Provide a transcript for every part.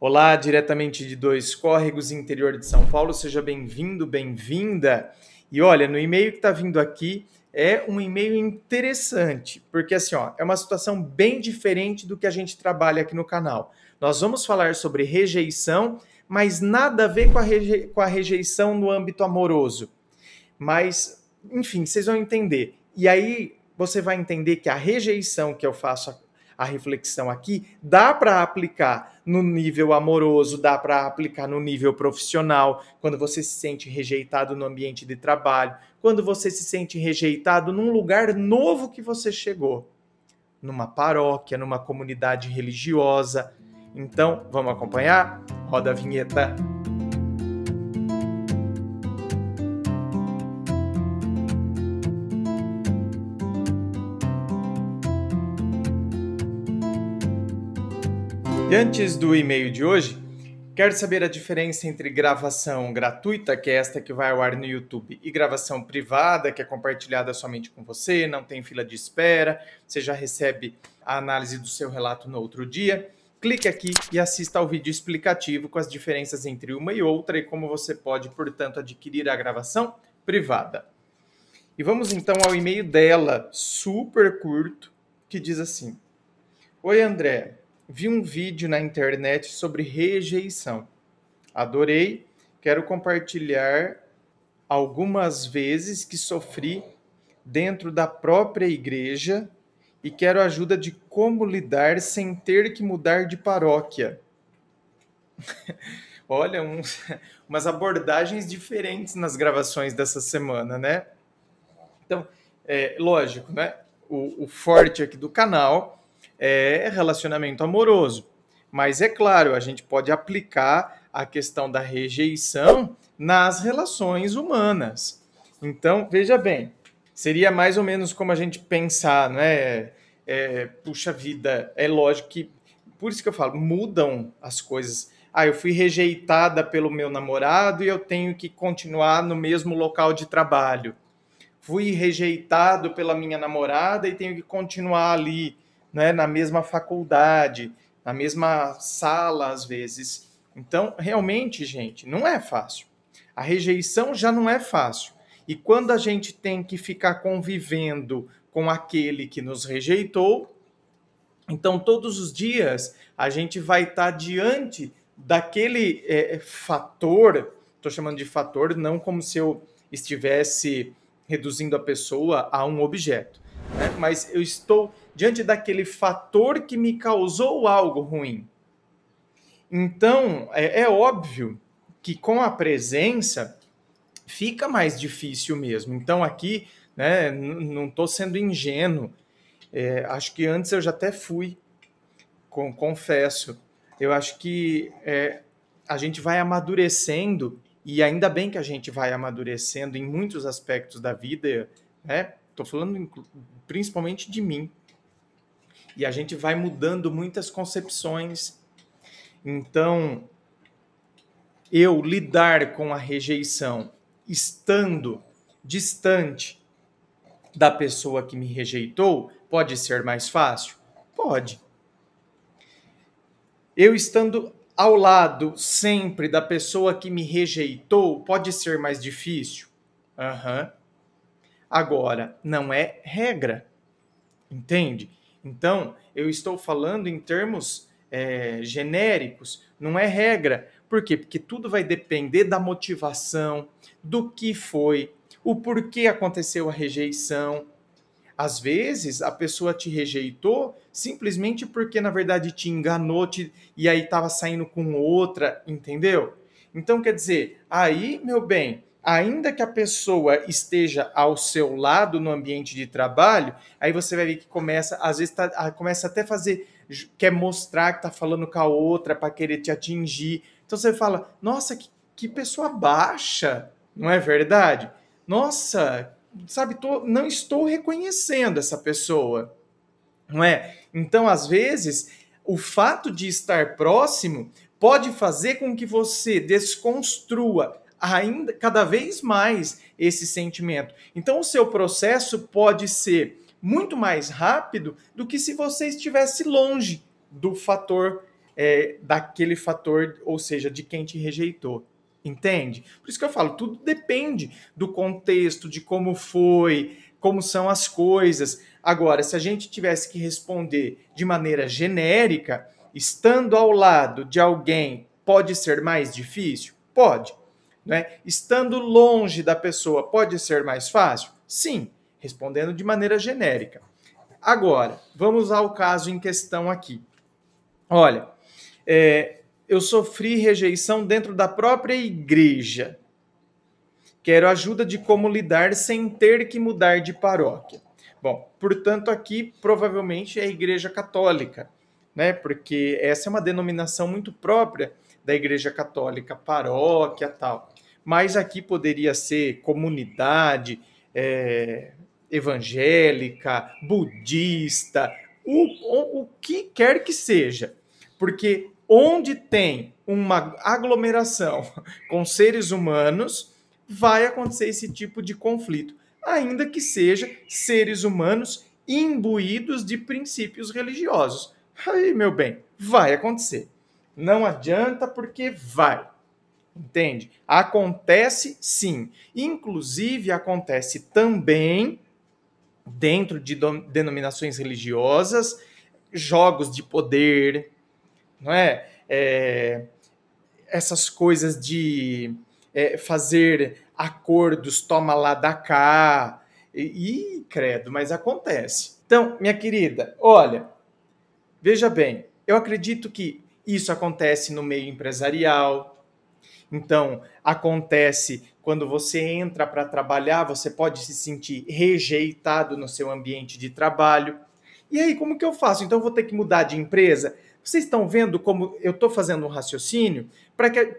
Olá, diretamente de Dois Córregos, interior de São Paulo, seja bem-vindo, bem-vinda. E olha, no e-mail que está vindo aqui é um e-mail interessante, porque assim, ó, é uma situação bem diferente do que a gente trabalha aqui no canal. Nós vamos falar sobre rejeição, mas nada a ver com a, reje com a rejeição no âmbito amoroso. Mas, enfim, vocês vão entender. E aí você vai entender que a rejeição que eu faço a reflexão aqui, dá para aplicar no nível amoroso, dá para aplicar no nível profissional, quando você se sente rejeitado no ambiente de trabalho, quando você se sente rejeitado num lugar novo que você chegou, numa paróquia, numa comunidade religiosa. Então, vamos acompanhar? Roda a vinheta. E antes do e-mail de hoje, quero saber a diferença entre gravação gratuita, que é esta que vai ao ar no YouTube, e gravação privada, que é compartilhada somente com você, não tem fila de espera, você já recebe a análise do seu relato no outro dia. Clique aqui e assista ao vídeo explicativo com as diferenças entre uma e outra e como você pode, portanto, adquirir a gravação privada. E vamos então ao e-mail dela, super curto, que diz assim: Oi, André vi um vídeo na internet sobre rejeição. Adorei, quero compartilhar algumas vezes que sofri dentro da própria igreja e quero ajuda de como lidar sem ter que mudar de paróquia. Olha, uns, umas abordagens diferentes nas gravações dessa semana, né? Então, é lógico, né? O, o forte aqui do canal é relacionamento amoroso. Mas é claro, a gente pode aplicar a questão da rejeição nas relações humanas. Então, veja bem, seria mais ou menos como a gente pensar, né? É, puxa vida, é lógico que. Por isso que eu falo, mudam as coisas. Ah, eu fui rejeitada pelo meu namorado e eu tenho que continuar no mesmo local de trabalho. Fui rejeitado pela minha namorada e tenho que continuar ali né, na mesma faculdade, na mesma sala, às vezes. Então, realmente, gente, não é fácil. A rejeição já não é fácil. E quando a gente tem que ficar convivendo com aquele que nos rejeitou, então todos os dias a gente vai estar tá diante daquele é, fator, estou chamando de fator, não como se eu estivesse reduzindo a pessoa a um objeto, né? mas eu estou diante daquele fator que me causou algo ruim. Então, é, é óbvio que com a presença fica mais difícil mesmo. Então, aqui, né, não estou sendo ingênuo. É, acho que antes eu já até fui, com, confesso. Eu acho que é, a gente vai amadurecendo, e ainda bem que a gente vai amadurecendo em muitos aspectos da vida, né? Estou falando principalmente de mim. E a gente vai mudando muitas concepções. Então, eu lidar com a rejeição estando distante da pessoa que me rejeitou pode ser mais fácil? Pode. Eu estando ao lado sempre da pessoa que me rejeitou pode ser mais difícil? Aham. Uhum. Agora, não é regra, entende? Então, eu estou falando em termos é, genéricos, não é regra. Por quê? Porque tudo vai depender da motivação, do que foi, o porquê aconteceu a rejeição. Às vezes a pessoa te rejeitou simplesmente porque na verdade te enganou te... e aí estava saindo com outra, entendeu? Então quer dizer, aí, meu bem, ainda que a pessoa esteja ao seu lado no ambiente de trabalho, aí você vai ver que começa, às vezes, tá, ah, começa até fazer, quer mostrar que tá falando com a outra para querer te atingir. Então você fala, nossa, que, que pessoa baixa, não é verdade? Nossa, sabe, tô, não estou reconhecendo essa pessoa, não é? Então, às vezes, o fato de estar próximo pode fazer com que você desconstrua ainda cada vez mais esse sentimento. Então o seu processo pode ser muito mais rápido do que se você estivesse longe do fator é, daquele fator, ou seja, de quem te rejeitou. Entende? Por isso que eu falo, tudo depende do contexto, de como foi, como são as coisas. Agora, se a gente tivesse que responder de maneira genérica, estando ao lado de alguém pode ser mais difícil? Pode. Né? Estando longe da pessoa, pode ser mais fácil? Sim, respondendo de maneira genérica. Agora, vamos ao caso em questão aqui. Olha, é, eu sofri rejeição dentro da própria igreja. Quero ajuda de como lidar sem ter que mudar de paróquia. Bom, portanto, aqui provavelmente é a Igreja Católica, né? Porque essa é uma denominação muito própria da Igreja Católica, paróquia tal mas aqui poderia ser comunidade é, evangélica, budista, o, o, o que quer que seja, porque onde tem uma aglomeração com seres humanos, vai acontecer esse tipo de conflito, ainda que seja seres humanos imbuídos de princípios religiosos. Aí, meu bem, vai acontecer. Não adianta porque vai. Entende? Acontece sim. Inclusive, acontece também dentro de denominações religiosas, jogos de poder, não é? é essas coisas de é, fazer acordos, toma lá da cá. E, credo, mas acontece. Então, minha querida, olha, veja bem, eu acredito que isso acontece no meio empresarial, então, acontece quando você entra para trabalhar, você pode se sentir rejeitado no seu ambiente de trabalho. E aí, como que eu faço? Então, eu vou ter que mudar de empresa? Vocês estão vendo como eu estou fazendo um raciocínio para que,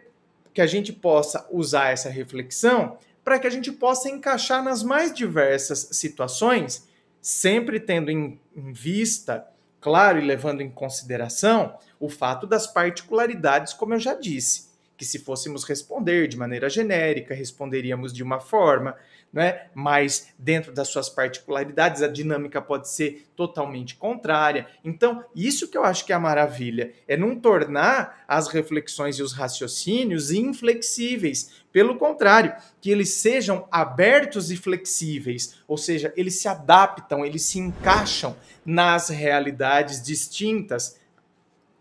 que a gente possa usar essa reflexão, para que a gente possa encaixar nas mais diversas situações, sempre tendo em, em vista, claro, e levando em consideração o fato das particularidades, como eu já disse que se fôssemos responder de maneira genérica, responderíamos de uma forma, né? mas dentro das suas particularidades, a dinâmica pode ser totalmente contrária. Então, isso que eu acho que é a maravilha, é não tornar as reflexões e os raciocínios inflexíveis. Pelo contrário, que eles sejam abertos e flexíveis, ou seja, eles se adaptam, eles se encaixam nas realidades distintas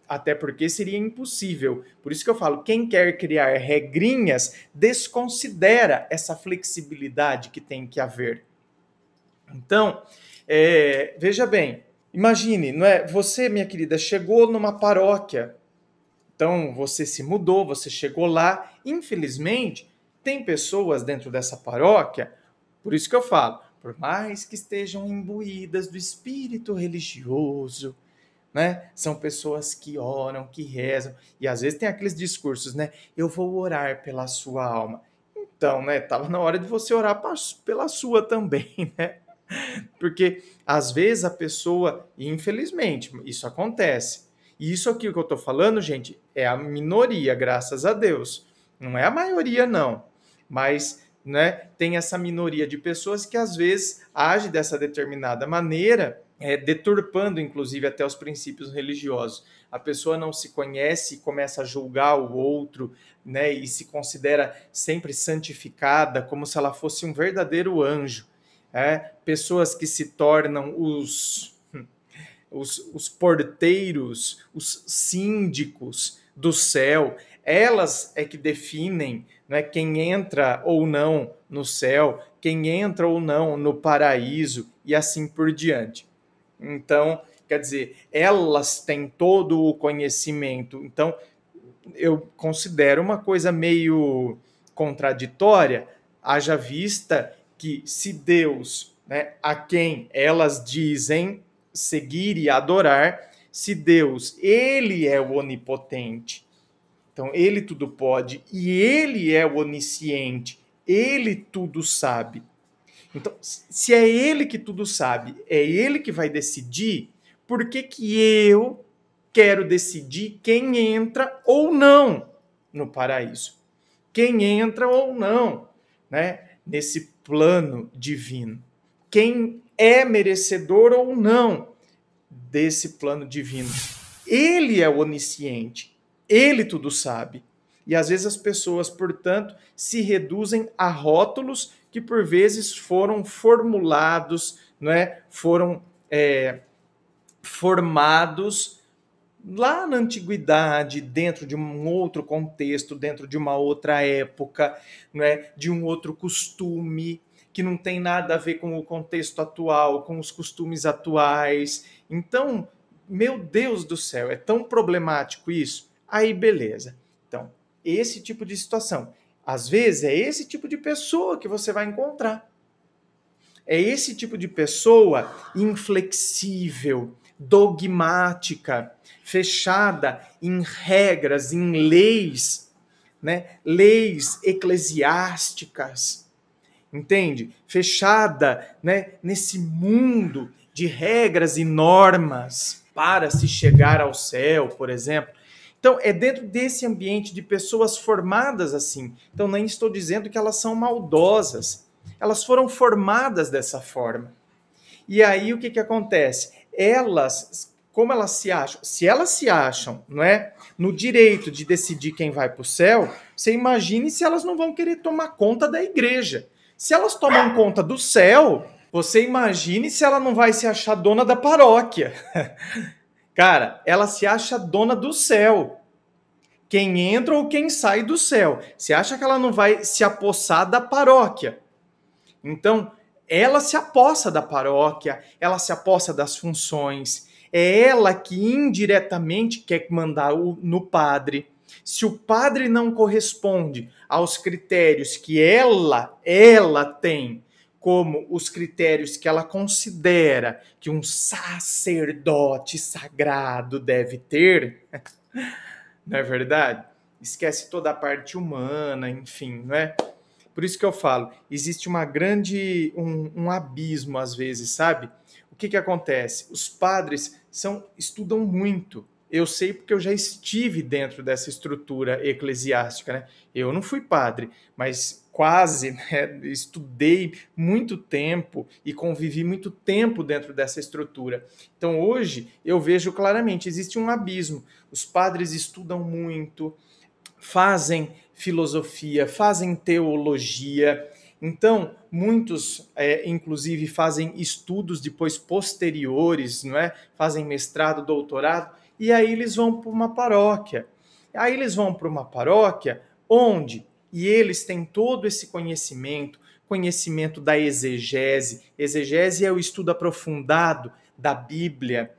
até porque seria impossível. Por isso que eu falo, quem quer criar regrinhas desconsidera essa flexibilidade que tem que haver. Então, é, veja bem, imagine, não é? Você, minha querida, chegou numa paróquia. Então, você se mudou, você chegou lá. Infelizmente, tem pessoas dentro dessa paróquia, por isso que eu falo, por mais que estejam imbuídas do espírito religioso, né? São pessoas que oram, que rezam, e às vezes tem aqueles discursos, né? Eu vou orar pela sua alma. Então, né? Tava na hora de você orar pela sua também, né? Porque às vezes a pessoa, infelizmente, isso acontece. E isso aqui que eu tô falando, gente, é a minoria, graças a Deus. Não é a maioria, não. Mas né, tem essa minoria de pessoas que às vezes age dessa determinada maneira é, deturpando, inclusive, até os princípios religiosos. A pessoa não se conhece e começa a julgar o outro, né, e se considera sempre santificada, como se ela fosse um verdadeiro anjo. É? Pessoas que se tornam os, os, os porteiros, os síndicos do céu, elas é que definem né, quem entra ou não no céu, quem entra ou não no paraíso e assim por diante. Então, quer dizer, elas têm todo o conhecimento. Então, eu considero uma coisa meio contraditória, haja vista que se Deus, né, a quem elas dizem seguir e adorar, se Deus, ele é o onipotente. Então, ele tudo pode e ele é o onisciente, ele tudo sabe. Então, se é ele que tudo sabe, é ele que vai decidir, por que, que eu quero decidir quem entra ou não no paraíso? Quem entra ou não, né? Nesse plano divino. Quem é merecedor ou não desse plano divino. Ele é onisciente, ele tudo sabe. E às vezes as pessoas, portanto, se reduzem a rótulos que por vezes foram formulados, é, foram é, formados lá na antiguidade, dentro de um outro contexto, dentro de uma outra época, é, de um outro costume que não tem nada a ver com o contexto atual, com os costumes atuais. Então, meu Deus do céu, é tão problemático isso. Aí, beleza. Então, esse tipo de situação. Às vezes é esse tipo de pessoa que você vai encontrar. É esse tipo de pessoa inflexível, dogmática, fechada em regras, em leis, né? Leis eclesiásticas. Entende? Fechada, né, nesse mundo de regras e normas para se chegar ao céu, por exemplo, então, é dentro desse ambiente de pessoas formadas assim. Então, nem estou dizendo que elas são maldosas. Elas foram formadas dessa forma. E aí, o que, que acontece? Elas, como elas se acham? Se elas se acham, não é? No direito de decidir quem vai para o céu, você imagine se elas não vão querer tomar conta da igreja. Se elas tomam conta do céu, você imagine se ela não vai se achar dona da paróquia. Cara, ela se acha dona do céu quem entra ou quem sai do céu. Você acha que ela não vai se apossar da paróquia? Então, ela se apossa da paróquia, ela se apossa das funções, é ela que indiretamente quer mandar no padre. Se o padre não corresponde aos critérios que ela, ela tem, como os critérios que ela considera que um sacerdote sagrado deve ter, não é verdade? Esquece toda a parte humana, enfim, né? Por isso que eu falo, existe uma grande, um, um abismo às vezes, sabe? O que que acontece? Os padres são estudam muito, eu sei porque eu já estive dentro dessa estrutura eclesiástica, né? Eu não fui padre, mas quase né, estudei muito tempo e convivi muito tempo dentro dessa estrutura. Então hoje eu vejo claramente existe um abismo. Os padres estudam muito, fazem filosofia, fazem teologia. Então muitos, é, inclusive, fazem estudos depois posteriores, não é? Fazem mestrado, doutorado e aí eles vão para uma paróquia. Aí eles vão para uma paróquia onde e eles têm todo esse conhecimento, conhecimento da exegese. Exegese é o estudo aprofundado da Bíblia.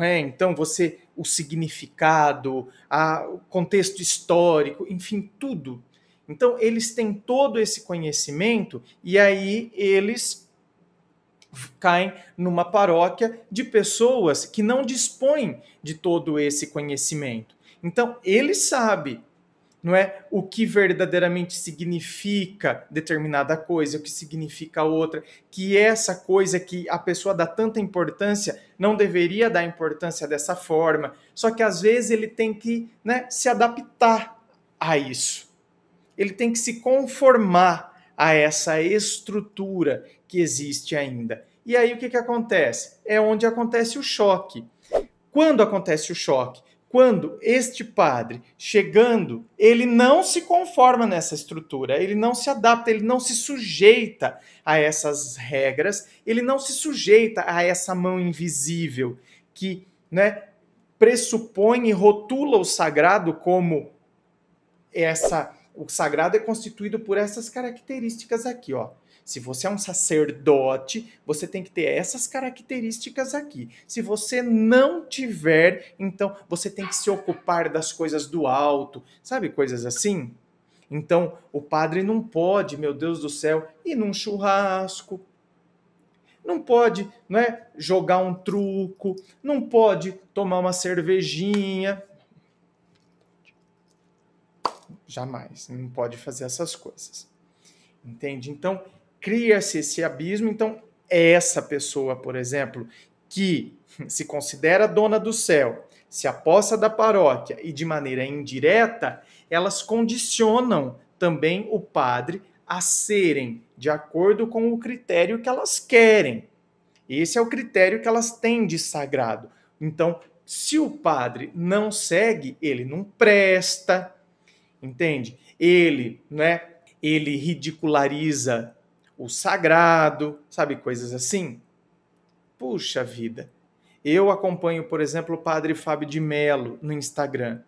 É? Então, você, o significado, a, o contexto histórico, enfim, tudo. Então, eles têm todo esse conhecimento e aí eles caem numa paróquia de pessoas que não dispõem de todo esse conhecimento. Então, ele sabe não é o que verdadeiramente significa determinada coisa, o que significa outra, que essa coisa que a pessoa dá tanta importância não deveria dar importância dessa forma. Só que às vezes ele tem que né, se adaptar a isso. Ele tem que se conformar a essa estrutura que existe ainda. E aí o que, que acontece? É onde acontece o choque. Quando acontece o choque? quando este padre chegando, ele não se conforma nessa estrutura, ele não se adapta, ele não se sujeita a essas regras, ele não se sujeita a essa mão invisível que, né, pressupõe e rotula o sagrado como essa o sagrado é constituído por essas características aqui, ó. Se você é um sacerdote, você tem que ter essas características aqui. Se você não tiver, então você tem que se ocupar das coisas do alto, sabe? Coisas assim. Então, o padre não pode, meu Deus do céu, ir num churrasco, não pode né, jogar um truco, não pode tomar uma cervejinha. Jamais, não pode fazer essas coisas. Entende? Então, cria-se esse abismo. Então, é essa pessoa, por exemplo, que se considera dona do céu, se aposta da paróquia e de maneira indireta, elas condicionam também o padre a serem de acordo com o critério que elas querem. Esse é o critério que elas têm de sagrado. Então, se o padre não segue, ele não presta, entende? Ele, né? Ele ridiculariza o sagrado, sabe, coisas assim. Puxa vida. Eu acompanho, por exemplo, o padre Fábio de Mello no Instagram.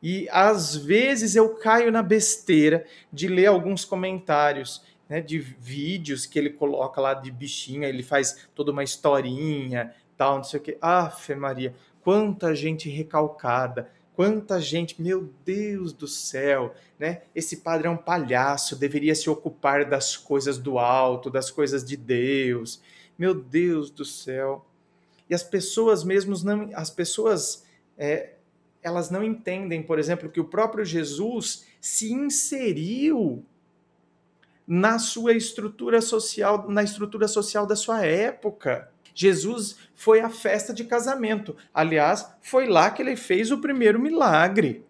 E às vezes eu caio na besteira de ler alguns comentários né, de vídeos que ele coloca lá de bichinha ele faz toda uma historinha, tal, não sei o quê. Afe Maria, quanta gente recalcada, Quanta gente, meu Deus do céu, né? Esse padre é um palhaço, deveria se ocupar das coisas do alto, das coisas de Deus. Meu Deus do céu. E as pessoas mesmo não, as pessoas é, elas não entendem, por exemplo, que o próprio Jesus se inseriu na sua estrutura social, na estrutura social da sua época. Jesus foi à festa de casamento. Aliás, foi lá que ele fez o primeiro milagre.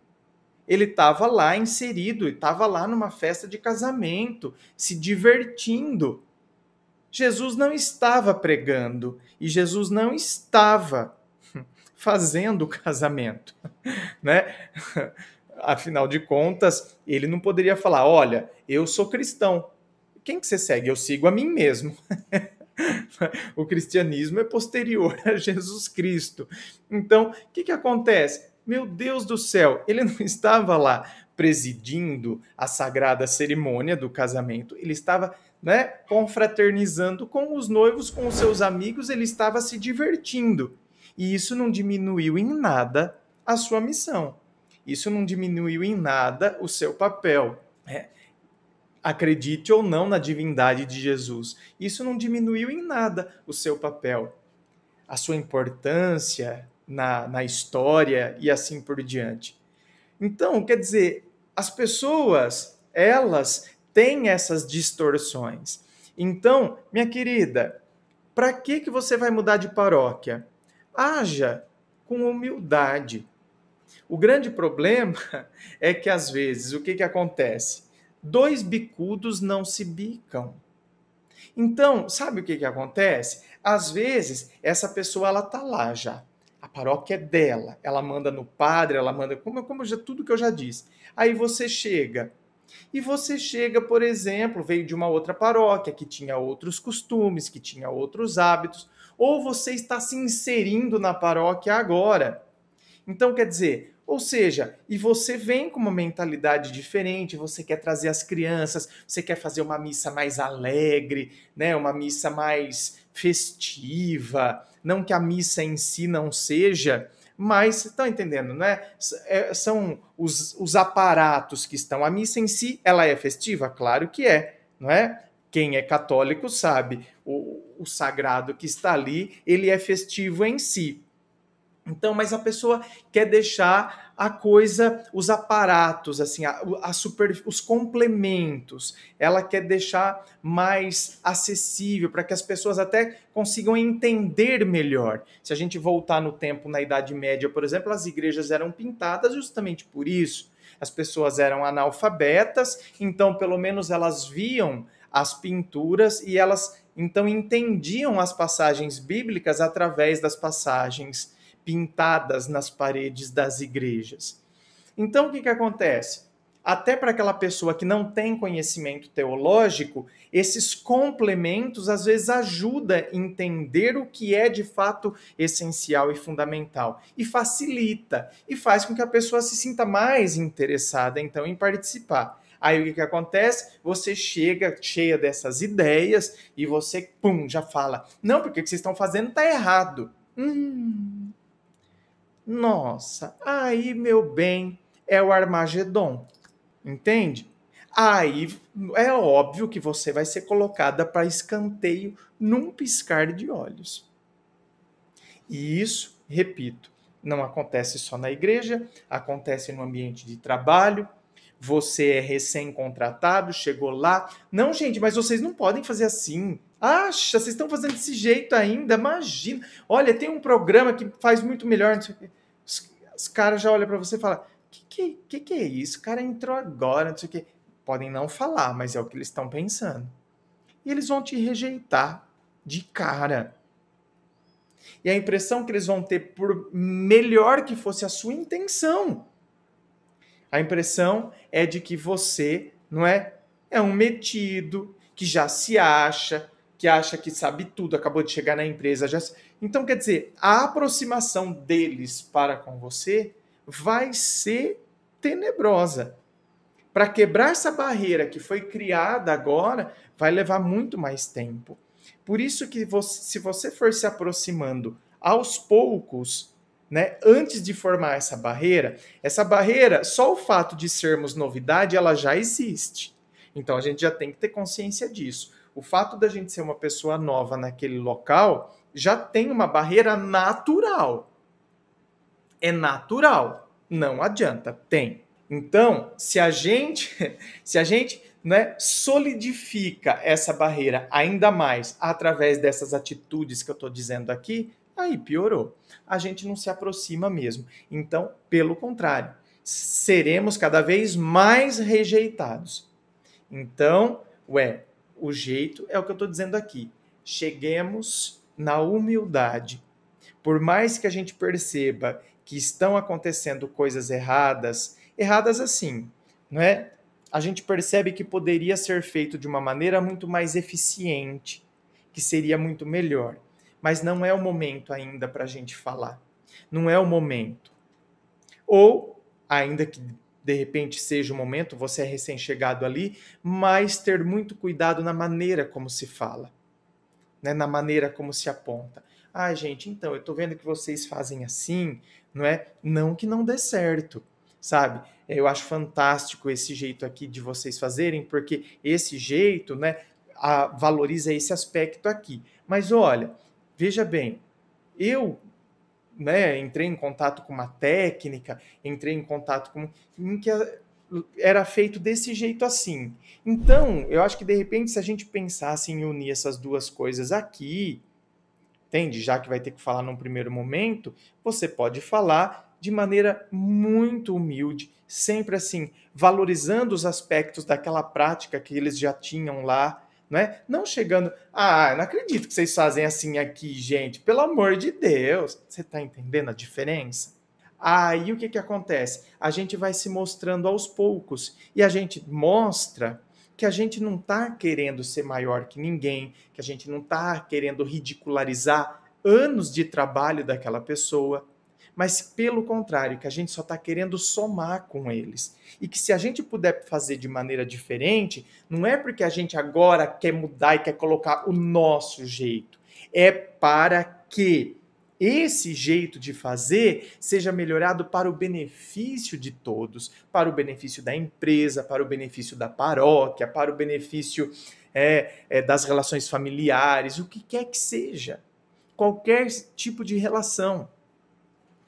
Ele estava lá inserido, estava lá numa festa de casamento, se divertindo. Jesus não estava pregando e Jesus não estava fazendo o casamento, né? Afinal de contas, ele não poderia falar: "Olha, eu sou cristão. Quem que você segue? Eu sigo a mim mesmo." o cristianismo é posterior a Jesus Cristo. Então, o que, que acontece? Meu Deus do céu, ele não estava lá presidindo a sagrada cerimônia do casamento, ele estava né, confraternizando com os noivos, com os seus amigos, ele estava se divertindo. E isso não diminuiu em nada a sua missão. Isso não diminuiu em nada o seu papel. Né? acredite ou não na divindade de Jesus, isso não diminuiu em nada o seu papel, a sua importância na, na história e assim por diante. Então, quer dizer, as pessoas, elas têm essas distorções. Então, minha querida, para que, que você vai mudar de paróquia? Haja com humildade. O grande problema é que, às vezes, o que, que acontece? Dois bicudos não se bicam. Então, sabe o que, que acontece? Às vezes, essa pessoa ela tá lá já. A paróquia é dela. Ela manda no padre, ela manda. Como, como já, tudo que eu já disse. Aí você chega. E você chega, por exemplo, veio de uma outra paróquia que tinha outros costumes, que tinha outros hábitos, ou você está se inserindo na paróquia agora. Então, quer dizer, ou seja, e você vem com uma mentalidade diferente, você quer trazer as crianças, você quer fazer uma missa mais alegre, né? Uma missa mais festiva, não que a missa em si não seja, mas estão tá entendendo, né? É, são os, os aparatos que estão. A missa em si, ela é festiva, claro que é, não é? Quem é católico sabe, o, o sagrado que está ali, ele é festivo em si. Então, mas a pessoa quer deixar a coisa, os aparatos, assim, a, a super, os complementos, ela quer deixar mais acessível para que as pessoas até consigam entender melhor. Se a gente voltar no tempo, na Idade Média, por exemplo, as igrejas eram pintadas justamente por isso. As pessoas eram analfabetas, então pelo menos elas viam as pinturas e elas então entendiam as passagens bíblicas através das passagens pintadas nas paredes das igrejas. Então, o que, que acontece? Até para aquela pessoa que não tem conhecimento teológico, esses complementos às vezes ajuda a entender o que é de fato essencial e fundamental e facilita e faz com que a pessoa se sinta mais interessada então em participar. Aí o que, que acontece? Você chega cheia dessas ideias e você, pum, já fala: não, porque o que vocês estão fazendo está errado. Hum, nossa, aí meu bem é o Armagedon, entende? Aí é óbvio que você vai ser colocada para escanteio num piscar de olhos. E isso, repito, não acontece só na igreja, acontece no ambiente de trabalho. Você é recém-contratado, chegou lá. Não, gente, mas vocês não podem fazer assim. Acha, vocês estão fazendo desse jeito ainda? Imagina. Olha, tem um programa que faz muito melhor. Não sei o quê. Os, os caras já olham para você e falam: que que, que que é isso? O cara entrou agora, não sei o quê. Podem não falar, mas é o que eles estão pensando. E eles vão te rejeitar de cara. E a impressão que eles vão ter, por melhor que fosse a sua intenção, a impressão é de que você, não é? É um metido, que já se acha, que acha que sabe tudo, acabou de chegar na empresa. Já... Então, quer dizer, a aproximação deles para com você vai ser tenebrosa. Para quebrar essa barreira que foi criada agora, vai levar muito mais tempo. Por isso que você, se você for se aproximando aos poucos, né, antes de formar essa barreira, essa barreira, só o fato de sermos novidade, ela já existe. Então a gente já tem que ter consciência disso o fato da gente ser uma pessoa nova naquele local já tem uma barreira natural. É natural, não adianta, tem. Então, se a gente, se a gente né, solidifica essa barreira ainda mais através dessas atitudes que eu estou dizendo aqui, aí piorou. A gente não se aproxima mesmo. Então, pelo contrário, seremos cada vez mais rejeitados. Então, ué, o jeito é o que eu estou dizendo aqui. Cheguemos na humildade. Por mais que a gente perceba que estão acontecendo coisas erradas, erradas assim, não é? A gente percebe que poderia ser feito de uma maneira muito mais eficiente, que seria muito melhor. Mas não é o momento ainda para a gente falar. Não é o momento. Ou, ainda que de repente seja o momento, você é recém-chegado ali, mas ter muito cuidado na maneira como se fala, né? na maneira como se aponta. Ah, gente, então, eu tô vendo que vocês fazem assim, não é? Não que não dê certo, sabe? É, eu acho fantástico esse jeito aqui de vocês fazerem, porque esse jeito, né, valoriza esse aspecto aqui. Mas olha, veja bem, eu né, entrei em contato com uma técnica, entrei em contato com. em que era feito desse jeito assim. Então, eu acho que de repente, se a gente pensasse em unir essas duas coisas aqui, entende? Já que vai ter que falar num primeiro momento, você pode falar de maneira muito humilde, sempre assim, valorizando os aspectos daquela prática que eles já tinham lá, né? Não chegando, ah, não acredito que vocês fazem assim aqui, gente, pelo amor de Deus. Você tá entendendo a diferença? Aí o que que acontece? A gente vai se mostrando aos poucos e a gente mostra que a gente não tá querendo ser maior que ninguém, que a gente não tá querendo ridicularizar anos de trabalho daquela pessoa, mas pelo contrário, que a gente só está querendo somar com eles. E que se a gente puder fazer de maneira diferente, não é porque a gente agora quer mudar e quer colocar o nosso jeito, é para que esse jeito de fazer seja melhorado para o benefício de todos, para o benefício da empresa, para o benefício da paróquia, para o benefício é, é, das relações familiares, o que quer que seja. Qualquer tipo de relação.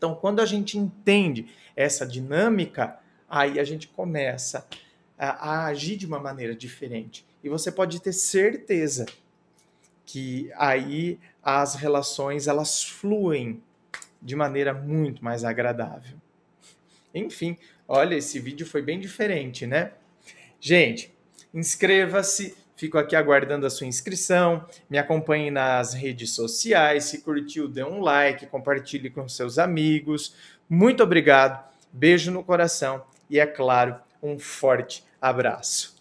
Então, quando a gente entende essa dinâmica, aí a gente começa a, a agir de uma maneira diferente. E você pode ter certeza que aí as relações elas fluem de maneira muito mais agradável. Enfim, olha, esse vídeo foi bem diferente, né? Gente, inscreva-se, Fico aqui aguardando a sua inscrição. Me acompanhe nas redes sociais. Se curtiu, dê um like, compartilhe com seus amigos. Muito obrigado. Beijo no coração e, é claro, um forte abraço.